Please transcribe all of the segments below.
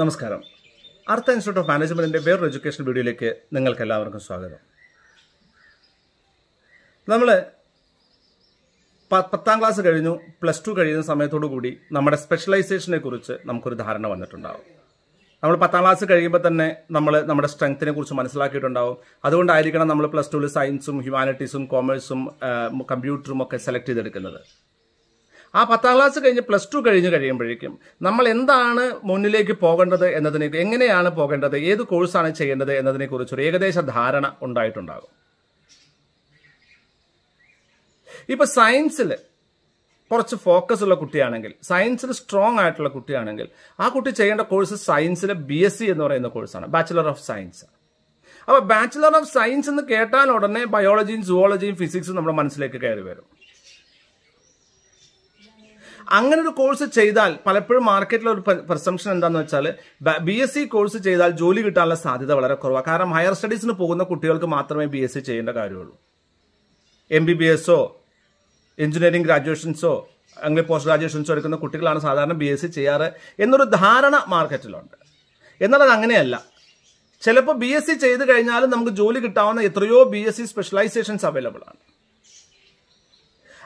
നമസ്കാരം അർത്ഥ institute of മാനേജ്മെൻറ്റിൻ്റെ വേറൊരു എഡ്യൂക്കേഷൻ വീഡിയോയിലേക്ക് നിങ്ങൾക്ക് എല്ലാവർക്കും സ്വാഗതം നമ്മൾ പത്താം ക്ലാസ് കഴിഞ്ഞു പ്ലസ് ടു കഴിയുന്ന സമയത്തോടു കൂടി നമ്മുടെ സ്പെഷ്യലൈസേഷനെ കുറിച്ച് നമുക്കൊരു ധാരണ വന്നിട്ടുണ്ടാവും നമ്മൾ പത്താം ക്ലാസ് കഴിയുമ്പോൾ തന്നെ നമ്മൾ നമ്മുടെ സ്ട്രെങ്ത്തിനെ കുറിച്ച് മനസ്സിലാക്കിയിട്ടുണ്ടാവും അതുകൊണ്ടായിരിക്കണം നമ്മൾ പ്ലസ് ടുവിൽ സയൻസും ഹ്യൂമാനിറ്റീസും കോമേഴ്സും കമ്പ്യൂട്ടറും ഒക്കെ സെലക്ട് ചെയ്തെടുക്കുന്നത് ആ പത്താം ക്ലാസ് കഴിഞ്ഞ് പ്ലസ് ടു കഴിഞ്ഞ് കഴിയുമ്പോഴേക്കും നമ്മൾ എന്താണ് മുന്നിലേക്ക് പോകേണ്ടത് എന്നതിനെ എങ്ങനെയാണ് പോകേണ്ടത് ഏത് കോഴ്സാണ് ചെയ്യേണ്ടത് കുറിച്ചൊരു ഏകദേശ ധാരണ ഉണ്ടായിട്ടുണ്ടാകും ഇപ്പൊ സയൻസിൽ കുറച്ച് ഫോക്കസ് ഉള്ള കുട്ടിയാണെങ്കിൽ സയൻസിൽ സ്ട്രോങ് ആയിട്ടുള്ള കുട്ടിയാണെങ്കിൽ ആ കുട്ടി ചെയ്യേണ്ട കോഴ്സ് സയൻസിലെ ബി എസ് സി എന്ന് പറയുന്ന കോഴ്സാണ് ബാച്ചിലർ ഓഫ് സയൻസ് അപ്പോൾ ബാച്ചിലർ ഓഫ് സയൻസ് എന്ന് കേട്ടാൽ ഉടനെ ബയോളജിയും സുവോളജിയും ഫിസിക്സും നമ്മുടെ മനസ്സിലേക്ക് കയറി വരും അങ്ങനെ ഒരു കോഴ്സ് ചെയ്താൽ പലപ്പോഴും മാർക്കറ്റിലെ ഒരു പെർസംഷൻ എന്താന്ന് വെച്ചാൽ ബി എസ് സി കോഴ്സ് ചെയ്താൽ ജോലി കിട്ടാനുള്ള സാധ്യത വളരെ കുറവാണ് കാരണം ഹയർ സ്റ്റഡീസിന് പോകുന്ന കുട്ടികൾക്ക് മാത്രമേ ബി എസ് സി ചെയ്യേണ്ട കാര്യമുള്ളൂ എം ബി ബി എസോ എഞ്ചിനീയറിംഗ് ഗ്രാജുവേഷൻസോ അങ്ങനെ പോസ്റ്റ് ഗ്രാജുവേഷൻസോ എടുക്കുന്ന കുട്ടികളാണ് സാധാരണ ബി എസ് സി ചെയ്യാറ് എന്നൊരു ധാരണ മാർക്കറ്റിലുണ്ട് എന്നാൽ അത് അങ്ങനെയല്ല ചിലപ്പോൾ ബി എസ് സി ചെയ്ത് കഴിഞ്ഞാലും നമുക്ക് ജോലി കിട്ടാവുന്ന എത്രയോ B S C specialisations available ആണ്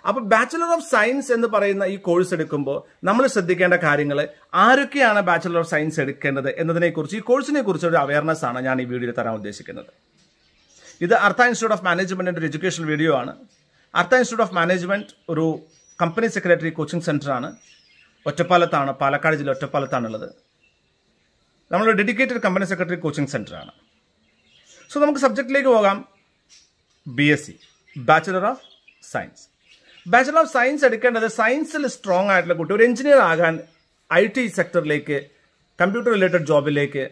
അപ്പൊ ബാച്ചുലർ ഓഫ് സയൻസ് എന്ന് പറയുന്ന ഈ കോഴ്സ് എടുക്കുമ്പോൾ നമ്മൾ ശ്രദ്ധിക്കേണ്ട കാര്യങ്ങൾ ആരൊക്കെയാണ് ബാച്ചുലർ ഓഫ് സയൻസ് എടുക്കേണ്ടത് എന്നതിനെക്കുറിച്ച് ഈ കോഴ്സിനെ കുറിച്ച് ഒരു അവയർനെസ് ആണ് ഞാൻ ഈ വീഡിയോയിൽ തരാൻ ഉദ്ദേശിക്കുന്നത് ഇത് അർത്ഥ ഇൻസ്റ്റിറ്റ്യൂട്ട് ഓഫ് മാനേജ്മെന്റ് ഒരു എഡ്യൂക്കേഷൻ വീഡിയോ ആണ് അർത്ഥ ഇൻസ്റ്റിറ്റ്യൂട്ട് ഓഫ് മാനേജ്മെന്റ് ഒരു കമ്പനി സെക്രട്ടറി കോച്ചിങ് ആണ് ഒറ്റപ്പാലത്താണ് പാലക്കാട് ജില്ല ഒറ്റപ്പാലത്താണുള്ളത് നമ്മളൊരു ഡെഡിക്കേറ്റഡ് കമ്പനി സെക്രട്ടറി കോച്ചിങ് ആണ് സോ നമുക്ക് സബ്ജക്റ്റിലേക്ക് പോകാം B S C bachelor of science bachelor of science എടുക്കേണ്ടത് സയൻസിൽ സ്ട്രോങ് ആയിട്ടുള്ള കുട്ടി ഒരു എഞ്ചിനീയർ ആകാൻ ഐ ടി സെക്ടറിലേക്ക് കമ്പ്യൂട്ടർ റിലേറ്റഡ് ജോബിലേക്ക്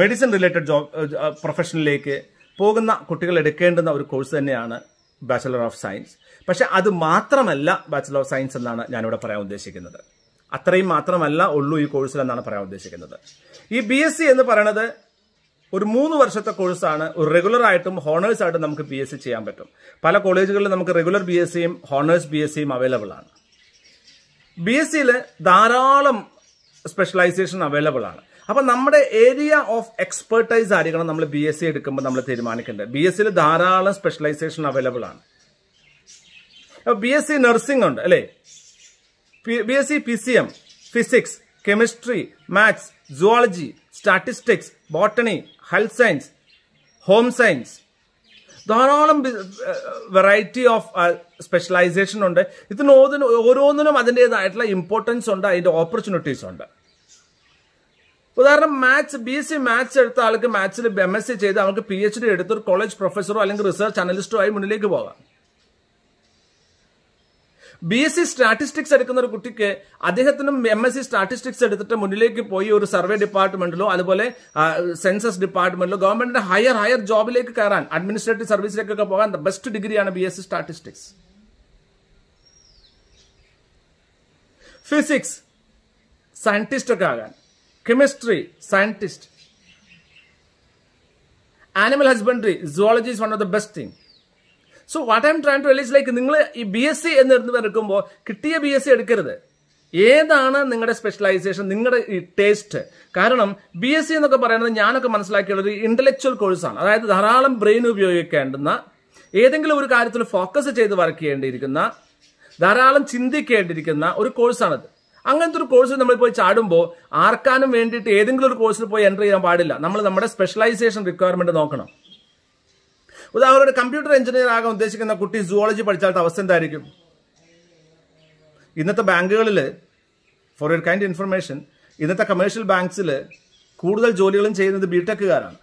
മെഡിസിൻ റിലേറ്റഡ് ജോബ് പ്രൊഫഷനിലേക്ക് പോകുന്ന കുട്ടികൾ എടുക്കേണ്ടുന്ന ഒരു കോഴ്സ് തന്നെയാണ് ബാച്ചലർ ഓഫ് സയൻസ് പക്ഷെ അത് മാത്രമല്ല ബാച്ചലർ ഓഫ് സയൻസ് എന്നാണ് ഞാനിവിടെ പറയാൻ ഉദ്ദേശിക്കുന്നത് അത്രയും മാത്രമല്ല ഉള്ളൂ ഈ കോഴ്സിൽ എന്നാണ് പറയാൻ ഉദ്ദേശിക്കുന്നത് ഈ ബി എസ് സി എന്ന് പറയുന്നത് ഒരു മൂന്ന് വർഷത്തെ കോഴ്സാണ് ഒരു റെഗുലർ ആയിട്ടും ഹോണേഴ്സ് ആയിട്ടും നമുക്ക് ബി എസ് സി ചെയ്യാൻ പറ്റും പല കോളേജുകളിൽ നമുക്ക് റെഗുലർ ബി എസ് സിയും ഹോണേഴ്സ് ബി എസ് സിയും അവൈലബിൾ ആണ് ബി എസ് സിയിൽ ധാരാളം സ്പെഷ്യലൈസേഷൻ അവൈലബിൾ ആണ് അപ്പം നമ്മുടെ ഏരിയ ഓഫ് എക്സ്പെർട്ടൈസ് ആയിരിക്കണം നമ്മൾ ബി എസ് സി എടുക്കുമ്പോൾ നമ്മൾ തീരുമാനിക്കേണ്ടത് ബി എസ് സിയിൽ ധാരാളം സ്പെഷ്യലൈസേഷൻ അവൈലബിൾ ആണ് ബി എസ് സി നഴ്സിംഗ് ഉണ്ട് അല്ലേ B S C P C M physics chemistry maths zoology statistics botany health science home science ധാരാളം വെറൈറ്റി ഓഫ് സ്പെഷ്യലൈസേഷൻ ഉണ്ട് ഇതിന് ഓരോന്നിനും അതിൻ്റെതായിട്ടുള്ള ഇമ്പോർട്ടൻസ് ഉണ്ട് അതിൻ്റെ ഓപ്പർച്യൂണിറ്റീസ് ഉണ്ട് ഉദാഹരണം maths B S C maths എടുത്ത ആൾക്ക് മാത്സിൽ എം എസ് സി ചെയ്ത് അവർക്ക് പി എച്ച് ഡി എടുത്തൊരു കോളേജ് പ്രൊഫസറോ അല്ലെങ്കിൽ റിസർച്ച് അനലിസ്റ്റോ ആയി മുന്നിലേക്ക് പോകാം ബി എസ് സി സ്റ്റാറ്റിസ്റ്റിക്സ് എടുക്കുന്ന ഒരു കുട്ടിക്ക് അദ്ദേഹത്തിനും എം എസ് സി സ്റ്റാറ്റിസ്റ്റിക്സ് എടുത്തിട്ട് മുന്നിലേക്ക് പോയി ഒരു സർവേ ഡിപ്പാർട്ട്മെന്റിലോ അതുപോലെ സെൻസസ് ഡിപ്പാർട്ട്മെന്റിലോ ഗവൺമെന്റിന്റെ ഹയർ ഹയർ ജോബിലേക്ക് കയറാൻ അഡ്മിനിസ്ട്രേറ്റീവ് സർവീസിലേക്കൊക്കെ പോകാൻ ബെസ്റ്റ് ഡിഗ്രിയാണ് B S C statistics physics scientist ഒക്കെ ആകാൻ chemistry scientist animal husbandry zoology is one of the best thing so what I'm try to well like നിങ്ങൾ ഈ ബി എസ് സി എന്നിരുന്ന് എടുക്കുമ്പോൾ കിട്ടിയ B S C എടുക്കരുത് ഏതാണ് നിങ്ങളുടെ സ്പെഷ്യലൈസേഷൻ നിങ്ങളുടെ ടേസ്റ്റ് കാരണം ബി എസ് സി എന്നൊക്കെ പറയുന്നത് ഞാനൊക്കെ മനസ്സിലാക്കിയുള്ള ഒരു ഇന്റലക്ച്വൽ കോഴ്സാണ് അതായത് ധാരാളം ബ്രെയിൻ ഉപയോഗിക്കേണ്ടുന്ന ഏതെങ്കിലും ഒരു കാര്യത്തിൽ ഫോക്കസ് ചെയ്ത് വർക്ക് ചെയ്യേണ്ടിയിരിക്കുന്ന ധാരാളം ചിന്തിക്കേണ്ടിയിരിക്കുന്ന ഒരു കോഴ്സാണത് അങ്ങനത്തെ ഒരു കോഴ്സ് നമ്മൾ പോയി ചാടുമ്പോൾ ആർക്കാനും വേണ്ടിയിട്ട് ഏതെങ്കിലും ഒരു കോഴ്സിൽ പോയി എൻ്റർ ചെയ്യാൻ പാടില്ല നമ്മൾ നമ്മുടെ സ്പെഷ്യലൈസേഷൻ റിക്വയർമെന്റ് നോക്കണം ഉദാഹരണം ഒരു കമ്പ്യൂട്ടർ എഞ്ചിനീയർ ആകാൻ ഉദ്ദേശിക്കുന്ന കുട്ടി സുവോളജി പഠിച്ചാലത്തെ അവസ്ഥ എന്തായിരിക്കും ഇന്നത്തെ ബാങ്കുകളിൽ ഫോർ യുവർ കൈൻഡ് ഇൻഫർമേഷൻ ഇന്നത്തെ കമേഴ്ഷ്യൽ ബാങ്ക്സിൽ കൂടുതൽ ജോലികളും ചെയ്യുന്നത് ടെക്കുകാരാണ്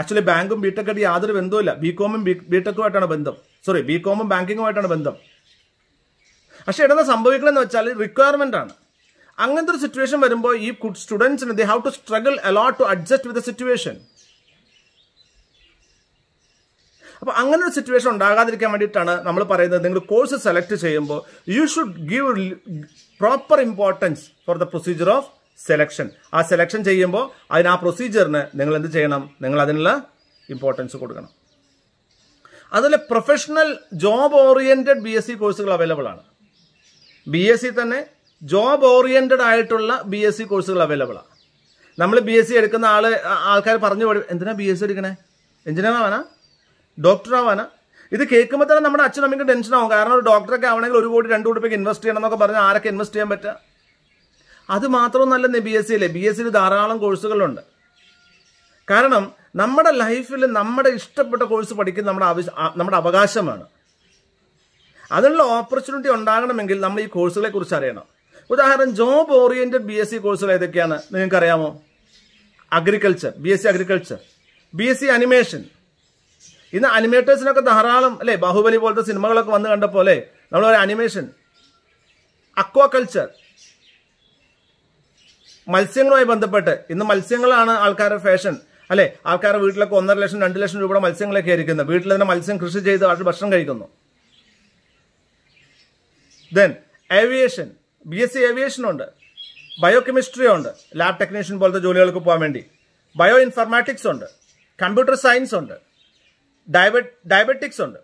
ആക്ച്വലി ബാങ്കും ടെക്കായിട്ട് യാതൊരു ബന്ധവുമില്ല ബി കോമും ബി ടെക്കുമായിട്ടാണ് ബന്ധം സോറി ബി കോമും ബാങ്കിങ്ങുമായിട്ടാണ് ബന്ധം പക്ഷെ ഇടന്ന് സംഭവിക്കണമെന്ന് വെച്ചാൽ റിക്വയർമെന്റ് ആണ് അങ്ങനത്തെ ഒരു സിറ്റുവേഷൻ വരുമ്പോൾ ഈ സ്റ്റുഡൻസിന് they have to struggle a lot to adjust with the situation അപ്പോൾ അങ്ങനെ ഒരു സിറ്റുവേഷൻ ഉണ്ടാകാതിരിക്കാൻ വേണ്ടിയിട്ടാണ് നമ്മൾ പറയുന്നത് നിങ്ങൾ കോഴ്സ് സെലക്ട് ചെയ്യുമ്പോൾ you should give proper importance for the procedure of selection ആ സെലക്ഷൻ ചെയ്യുമ്പോൾ അതിന് ആ പ്രൊസീജിയറിന് നിങ്ങൾ എന്ത് ചെയ്യണം നിങ്ങൾ അതിനുള്ള ഇമ്പോർട്ടൻസ് കൊടുക്കണം അതുപോലെ professional job oriented B S C കോഴ്സുകൾ അവൈലബിൾ ആണ് ബി എസ് സി തന്നെ ജോബ് ഓറിയന്റഡ് ആയിട്ടുള്ള ബി എസ് സി കോഴ്സുകൾ അവൈലബിൾ ആണ് നമ്മൾ ബി എസ് സി എടുക്കുന്ന ആൾ ആൾക്കാർ പറഞ്ഞു എന്തിനാ ബി എസ് സി എടുക്കണേ എഞ്ചിനീയർ ആവാനാ ആവാനാ ഇത് കേൾക്കുമ്പോൾ തന്നെ നമ്മുടെ അച്ഛനും അമ്മയ്ക്ക് ആവും കാരണം ഒരു ഡോക്ടറൊക്കെ ആവണമെങ്കിൽ ഒരു കോടി രണ്ട് കോടി രൂപയ്ക്ക് ഇൻവെസ്റ്റ് ചെയ്യണം എന്നൊക്കെ പറഞ്ഞാൽ ആരൊക്കെ ഇൻവെസ്റ്റ് ചെയ്യാൻ പറ്റുക അത് മാത്രമൊന്നല്ല ബി എസ് സി അല്ലേ ബി എസ് സിയിൽ ധാരാളം കോഴ്സുകളുണ്ട് കാരണം നമ്മുടെ ലൈഫിൽ നമ്മുടെ ഇഷ്ടപ്പെട്ട കോഴ്സ് പഠിക്കുന്ന നമ്മുടെ ആവശ്യം നമ്മുടെ അവകാശമാണ് അതിനുള്ള ഓപ്പർച്യൂണിറ്റി ഉണ്ടാകണമെങ്കിൽ നമ്മൾ ഈ കോഴ്സുകളെ കുറിച്ച് അറിയണം ഉദാഹരണം job oriented B S C കോഴ്സുകൾ ഏതൊക്കെയാണ് നിങ്ങൾക്കറിയാമോ agriculture B S C agriculture B S C animation ഇന്ന് അനിമേറ്റേഴ്സിനൊക്കെ ധാരാളം അല്ലേ ബാഹുബലി പോലത്തെ സിനിമകളൊക്കെ വന്ന് കണ്ടപ്പോൾ അല്ലേ നമ്മൾ ഒരു അനിമേഷൻ അക്വാകൾച്ചർ മത്സ്യങ്ങളുമായി ബന്ധപ്പെട്ട് ഇന്ന് മത്സ്യങ്ങളാണ് ആൾക്കാരുടെ ഫാഷൻ അല്ലെ ആൾക്കാരുടെ വീട്ടിലൊക്കെ ഒന്നര ലക്ഷം രണ്ട് ലക്ഷം രൂപയുടെ മത്സ്യങ്ങളൊക്കെ ആയിരിക്കുന്നത് വീട്ടിൽ തന്നെ മത്സ്യം കൃഷി ചെയ്ത് അവർ ഭക്ഷണം കഴിക്കുന്നു then aviation B S C aviation ഉണ്ട് ബയോ കെമിസ്ട്രി ഉണ്ട് ലാബ് ടെക്നീഷ്യൻ പോലത്തെ ജോലികൾക്ക് പോകാൻ വേണ്ടി ബയോ ഇൻഫർമാറ്റിക്സ് ഉണ്ട് കമ്പ്യൂട്ടർ സയൻസ് ഉണ്ട് ഡയബറ്റിക്സ് ഉണ്ട്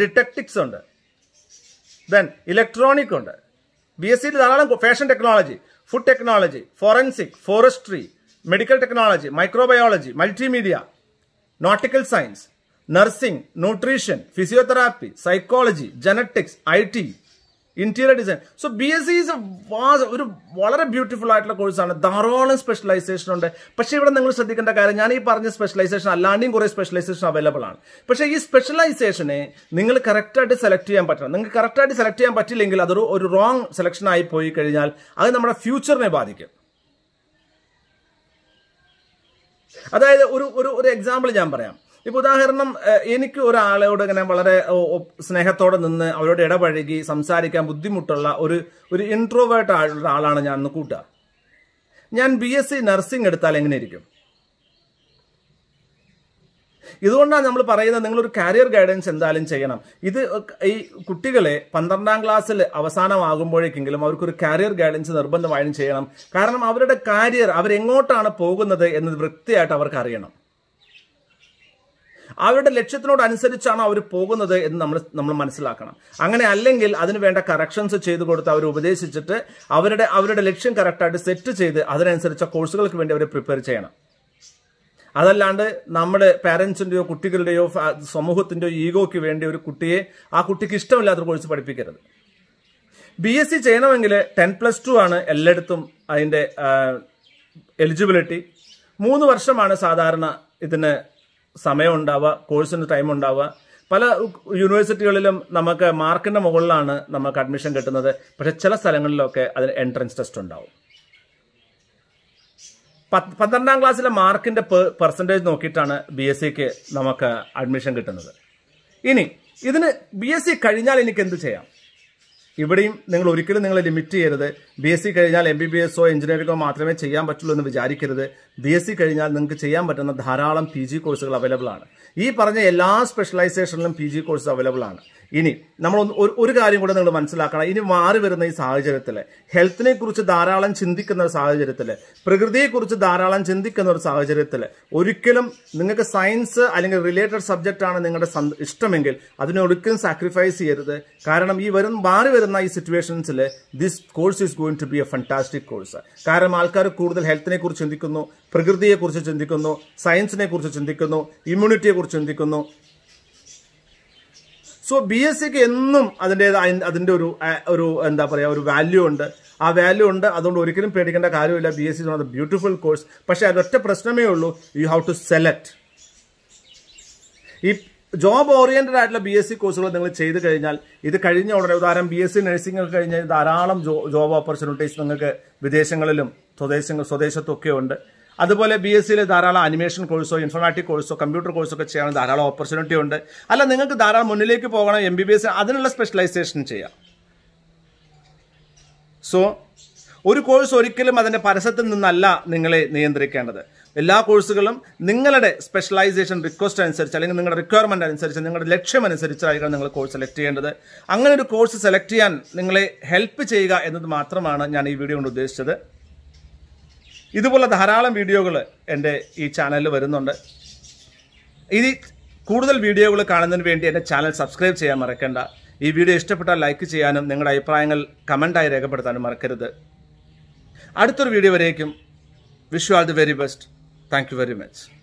ഡിറ്റക്ടിക്സ് ഉണ്ട് ദെൻ ഇലക്ട്രോണിക് ഉണ്ട് ബി എസ് സിയിൽ ധാരാളം fashion technology food technology forensic forestry medical technology microbiology multimedia nautical science nursing nutrition physiotherapy psychology genetics I interior design so B S C is ഒരു വളരെ beautiful ആയിട്ടുള്ള കോഴ്സാണ് ധാരാളം specialisation ഉണ്ട് പക്ഷേ ഇവിടെ നിങ്ങൾ ശ്രദ്ധിക്കേണ്ട കാര്യം ഞാൻ ഈ പറഞ്ഞ സ്പെഷ്യലൈസേഷൻ അല്ലാണ്ടെയും കുറേ സ്പെഷ്യലൈസേഷൻ അവൈലബിൾ ആണ് പക്ഷേ ഈ സ്പെഷ്യലൈസേഷനെ നിങ്ങൾ കറക്റ്റായിട്ട് സെലക്ട് ചെയ്യാൻ പറ്റണം നിങ്ങൾക്ക് കറക്റ്റായിട്ട് സെലക്ട് ചെയ്യാൻ പറ്റില്ലെങ്കിൽ അതൊരു ഒരു റോങ് സെലക്ഷൻ ആയി പോയി കഴിഞ്ഞാൽ അത് നമ്മുടെ ഫ്യൂച്ചറിനെ ബാധിക്കും അതായത് ഒരു ഒരു എക്സാമ്പിൾ ഞാൻ പറയാം ഇപ്പൊ ഉദാഹരണം എനിക്ക് ഒരാളോട് ഇങ്ങനെ വളരെ സ്നേഹത്തോടെ നിന്ന് അവരോട് ഇടപഴകി സംസാരിക്കാൻ ബുദ്ധിമുട്ടുള്ള ഒരു ഒരു ഇൻട്രോവേർട്ട് ആയിട്ടുള്ള ആളാണ് ഞാൻ ഒന്ന് കൂട്ടുക ഞാൻ ബി എസ് സി നഴ്സിംഗ് എടുത്താൽ എങ്ങനെയിരിക്കും ഇതുകൊണ്ടാണ് നമ്മൾ പറയുന്നത് നിങ്ങളൊരു കരിയർ ഗൈഡൻസ് എന്തായാലും ചെയ്യണം ഇത് ഈ കുട്ടികളെ പന്ത്രണ്ടാം ക്ലാസ്സിൽ അവസാനമാകുമ്പോഴേക്കെങ്കിലും അവർക്കൊരു കരിയർ ഗൈഡൻസ് നിർബന്ധമായും ചെയ്യണം കാരണം അവരുടെ കാരിയർ അവരെങ്ങോട്ടാണ് പോകുന്നത് എന്നത് വൃത്തിയായിട്ട് അവർക്ക് അറിയണം അവരുടെ ലക്ഷ്യത്തിനോട് അനുസരിച്ചാണ് അവർ പോകുന്നത് എന്ന് നമ്മൾ നമ്മൾ മനസ്സിലാക്കണം അങ്ങനെ അല്ലെങ്കിൽ അതിന് വേണ്ട കറക്ഷൻസ് ചെയ്തു കൊടുത്ത് അവർ ഉപദേശിച്ചിട്ട് അവരുടെ അവരുടെ ലക്ഷ്യം കറക്റ്റായിട്ട് സെറ്റ് ചെയ്ത് അതിനനുസരിച്ച കോഴ്സുകൾക്ക് വേണ്ടി അവർ പ്രിപ്പയർ ചെയ്യണം അതല്ലാണ്ട് നമ്മുടെ പാരൻസിൻ്റെയോ കുട്ടികളുടെയോ സമൂഹത്തിൻ്റെയോ ഈഗോയ്ക്ക് വേണ്ടി ഒരു കുട്ടിയെ ആ കുട്ടിക്ക് ഇഷ്ടമില്ലാത്തൊരു കോഴ്സ് പഠിപ്പിക്കരുത് ബി എസ് സി ചെയ്യണമെങ്കിൽ ടെൻ പ്ലസ് ടു ആണ് എല്ലായിടത്തും അതിൻ്റെ എലിജിബിലിറ്റി മൂന്ന് വർഷമാണ് സാധാരണ ഇതിന് സമയം ഉണ്ടാവുക കോഴ്സിന് ടൈം ഉണ്ടാവുക പല യൂണിവേഴ്സിറ്റികളിലും നമുക്ക് മാർക്കിന്റെ മുകളിലാണ് നമുക്ക് അഡ്മിഷൻ കിട്ടുന്നത് പക്ഷെ ചില സ്ഥലങ്ങളിലൊക്കെ അതിന് എൻട്രൻസ് ടെസ്റ്റ് ഉണ്ടാവും പന്ത്രണ്ടാം ക്ലാസ്സിലെ മാർക്കിന്റെ പെർസെൻറ്റേജ് നോക്കിയിട്ടാണ് ബി എസ് സിക്ക് നമുക്ക് അഡ്മിഷൻ കിട്ടുന്നത് ഇനി ഇതിന് ബി എസ് സി കഴിഞ്ഞാൽ എനിക്ക് എന്ത് ചെയ്യാം ഇവിടെയും നിങ്ങൾ ഒരിക്കലും നിങ്ങൾ ലിമിറ്റ് ചെയ്യരുത് ബി എസ് സി കഴിഞ്ഞാൽ എം ബി ബി ഒ എഞ്ചിനീയറിംഗോ മാത്രമേ ചെയ്യാൻ പറ്റുള്ളൂ എന്ന് വിചാരിക്കരുത് ബി എസ് സി കഴിഞ്ഞാൽ നിങ്ങൾക്ക് ചെയ്യാൻ പറ്റുന്ന ധാരാളം പി ജി കോഴ്സുകൾ അവൈലബിൾ ആണ് ഈ പറഞ്ഞ എല്ലാ സ്പെഷ്യലൈസേഷനിലും പി ജി കോഴ്സ് അവൈലബിൾ ആണ് ഇനി നമ്മൾ ഒരു കാര്യം കൂടെ നിങ്ങൾ മനസ്സിലാക്കണം ഇനി മാറി വരുന്ന ഈ സാഹചര്യത്തിൽ ഹെൽത്തിനെ കുറിച്ച് ധാരാളം ചിന്തിക്കുന്ന ഒരു സാഹചര്യത്തിൽ പ്രകൃതിയെക്കുറിച്ച് ധാരാളം ചിന്തിക്കുന്ന ഒരു സാഹചര്യത്തിൽ ഒരിക്കലും നിങ്ങൾക്ക് സയൻസ് അല്ലെങ്കിൽ റിലേറ്റഡ് സബ്ജക്റ്റ് ആണ് നിങ്ങളുടെ ഇഷ്ടമെങ്കിൽ അതിനെ ഒരിക്കലും സാക്രിഫൈസ് ചെയ്യരുത് കാരണം ഈ വരും മാറി വരുന്ന ഈ സിറ്റുവേഷൻസിൽ this course is going to be a fantastic course കാരണം ആൾക്കാർ കൂടുതൽ ഹെൽത്തിനെ കുറിച്ച് ചിന്തിക്കുന്നു പ്രകൃതിയെക്കുറിച്ച് ചിന്തിക്കുന്നു സയൻസിനെ കുറിച്ച് ചിന്തിക്കുന്നു ഇമ്മ്യൂണിറ്റിയെ കുറിച്ച് ചിന്തിക്കുന്നു സോ ബി എസ് സിക്ക് എന്നും അതിൻ്റെതായ അതിൻ്റെ ഒരു ഒരു എന്താ പറയുക ഒരു വാല്യൂ ഉണ്ട് ആ വാല്യൂ ഉണ്ട് അതുകൊണ്ട് ഒരിക്കലും പേടിക്കേണ്ട കാര്യമില്ല ബി എസ് സി ആണ് ബ്യൂട്ടിഫുൾ കോഴ്സ് പക്ഷേ അതൊറ്റ പ്രശ്നമേ ഉള്ളൂ യു ഹാവ് ടു സെലക്ട് ഈ ജോബ് ഓറിയൻറ്റഡ് ആയിട്ടുള്ള ബി എസ് സി കോഴ്സുകൾ നിങ്ങൾ ചെയ്ത് കഴിഞ്ഞാൽ ഇത് കഴിഞ്ഞ ഉടനെ ഉദാഹരണം ബി എസ് സി നഴ്സിംഗ് ഒക്കെ കഴിഞ്ഞാൽ ധാരാളം ജോബ് ഓപ്പർച്യൂണിറ്റീസ് നിങ്ങൾക്ക് വിദേശങ്ങളിലും സ്വദേശങ്ങൾ സ്വദേശത്തൊക്കെ ഉണ്ട് അതുപോലെ ബി എസ് സിയിലെ ധാരാളം അനിമേഷൻ കോഴ്സോ ഇൻഫർമാറ്റിക് കോഴ്സോ കമ്പ്യൂട്ടർ കോഴ്സൊക്കെ ചെയ്യാൻ ധാരാളം ഓപ്പർച്യൂണിറ്റി ഉണ്ട് അല്ല നിങ്ങൾക്ക് ധാരാളം മുന്നിലേക്ക് പോകണം എം ബി ബി എസ് അതിനുള്ള സ്പെഷ്യലൈസേഷൻ ചെയ്യാം സോ ഒരു കോഴ്സ് ഒരിക്കലും അതിൻ്റെ പരസ്യത്തിൽ നിന്നല്ല നിങ്ങളെ നിയന്ത്രിക്കേണ്ടത് എല്ലാ കോഴ്സുകളും നിങ്ങളുടെ സ്പെഷ്യലൈസേഷൻ റിക്വസ്റ്റ് അനുസരിച്ച് അല്ലെങ്കിൽ നിങ്ങളുടെ റിക്വയർമെൻ്റ് അനുസരിച്ച് നിങ്ങളുടെ ലക്ഷ്യം അനുസരിച്ചായിരിക്കണം നിങ്ങൾ കോഴ്സ് സെലക്ട് ചെയ്യേണ്ടത് അങ്ങനെ ഒരു കോഴ്സ് സെലക്ട് ചെയ്യാൻ നിങ്ങളെ ഹെൽപ്പ് ചെയ്യുക എന്നത് മാത്രമാണ് ഞാൻ ഈ വീഡിയോ കൊണ്ട് ഉദ്ദേശിച്ചത് ഇതുപോലെ ധാരാളം വീഡിയോകൾ എൻ്റെ ഈ ചാനലിൽ വരുന്നുണ്ട് ഇനി കൂടുതൽ വീഡിയോകൾ കാണുന്നതിന് വേണ്ടി എൻ്റെ ചാനൽ സബ്സ്ക്രൈബ് ചെയ്യാൻ മറക്കണ്ട ഈ വീഡിയോ ഇഷ്ടപ്പെട്ടാൽ ലൈക്ക് ചെയ്യാനും നിങ്ങളുടെ അഭിപ്രായങ്ങൾ കമൻ്റായി രേഖപ്പെടുത്താനും മറക്കരുത് അടുത്തൊരു വീഡിയോ വരേക്കും wish you all the very best thank very much